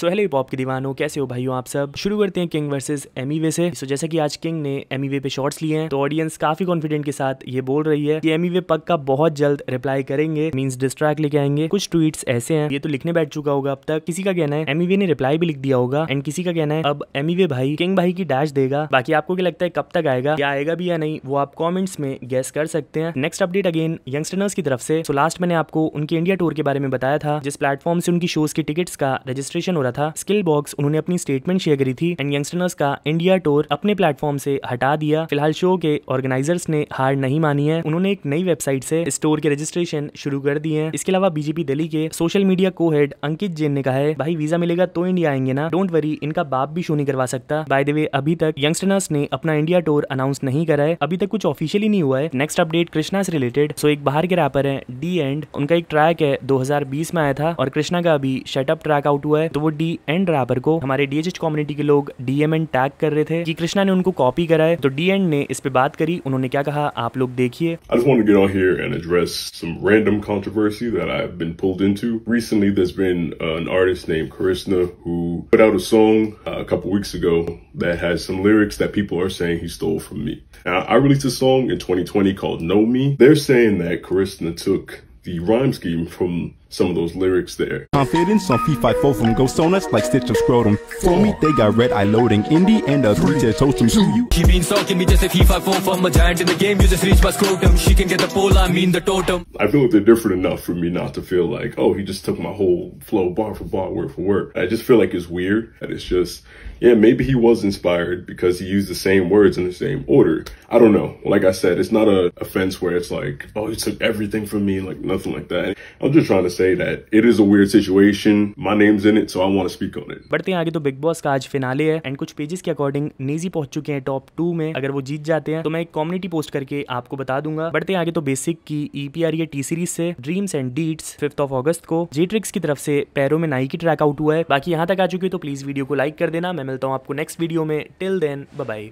So hello pop की दीवानों कैसे हो भाइयों आप सब शुरू करते हैं किंग वर्सेस एमीवे से सो so, जैसा कि आज किंग ने एमीवे पे शॉट्स लिए हैं तो ऑडियंस काफी कॉन्फिडेंट के साथ ये बोल रही है कि एमीवे पक का बहुत जल्द रिप्लाई करेंगे मींस डिस्ट्रैक्ट लेके आएंगे कुछ ट्वीट्स ऐसे हैं ये तो लिखने बैठ चुका होगा अब तक किसी का कहना है एमीवे ने रिप्लाई भी लिख दिया होगा एंड किसी का कहना है अब एमीवे भाई किंग भाई की डैश देगा बाकी आपको क्या लगता है कब तक आएगा या आएगा भी या नहीं वो आप कॉमेंट्स में गैस कर सकते हैं नेक्स्ट अपडेट अगेन यंगस्टर्नर्स की तरफ से सो लास्ट मैंने आपको उनके इंडिया टूर के बारे में बताया था जिस प्लेटफॉर्म से उनकी शोज की टिकट्स का रजिस्ट्रेशन रहा था स्किल बॉक्स उन्होंने अपनी स्टेटमेंट शेयर करी थी एंड यंगस्टर्स का इंडिया टूर अपने प्लेटफॉर्म से हटा दिया फिलहाल शो के ऑर्गेनाइजर्स ने हार नहीं मानी है उन्होंने एक नई वेबसाइट से स्टोर के रजिस्ट्रेशन शुरू कर दिए हैं इसके अलावा बीजेपी दिल्ली के सोशल मीडिया को हेड अंकित जैन ने कहा है भाई वीजा मिलेगा तो इंडिया आएंगे ना डोंट वरी इनका बाप भी शो नहीं करवा सकता बाय द वे अभी तक यंगस्टर्स ने अपना इंडिया टूर अनाउंस नहीं करा है अभी तक कुछ ऑफिशियली नहीं हुआ है नेक्स्ट अपडेट कृष्णा से रिलेटेड सो एक बाहर के रैपर है डी एंड उनका एक ट्रैक है दो में आया था और कृष्णा का अभी शटअप ट्रैक आउट हुआ है तो वो डी एंड रैपर को हमारे डीएचएच कम्युनिटी के लोग डीएमएन टैग कर रहे थे कि कृष्णा ने उनको कॉपी करा है तो डीएन ने इस पे बात करी उन्होंने क्या कहा आप लोग देखिए I just want to get on here and address some random controversy that I've been pulled into. Recently, there's been uh, an artist named Krishna who put out a song uh, a couple weeks ago that has some lyrics that people are saying he stole from me. Now, I released a song in 2020 called Know Me. They're saying that Krishna took the rhyme scheme from some of those lyrics there. Confidence on FIFA from Ghost on us like stitch of scrotum. For me, they got red eye loading. Indie and a three tier totem. Two. You keep insulting me just a FIFA from a giant in the game. You just reach my scrotum. She can get the pole, I mean the totem. I feel like they're different enough for me not to feel like, oh, he just took my whole flow bar for bar, word for word. I just feel like it's weird and it's just, yeah, maybe he was inspired because he used the same words in the same order. I don't know. Like I said, it's not a offense where it's like, oh, he took everything from me, like nothing like that. I'm just trying to say say that it is a weird situation. My name's in it, so I want to speak on it. बढ़ते हैं आगे तो big boss का आज finale है and कुछ pages के according Naezy पहुंच चुके हैं टॉप टू में अगर वो जीत जाते हैं तो मैं एक कम्युनिटी पोस्ट करके आपको बता दूंगा बढ़ते हैं आगे तो बेसिक की ईपीआर या टी सीरीज से dreams and deeds fifth of August को जेट्रिक्स की तरफ से पैरों में नाई की ट्रैक आउट हुआ है बाकी यहाँ तक आ चुके है तो प्लीज वीडियो को लाइक कर देना मैं मिलता हूँ आपको नेक्स्ट वीडियो में टिल देन बाय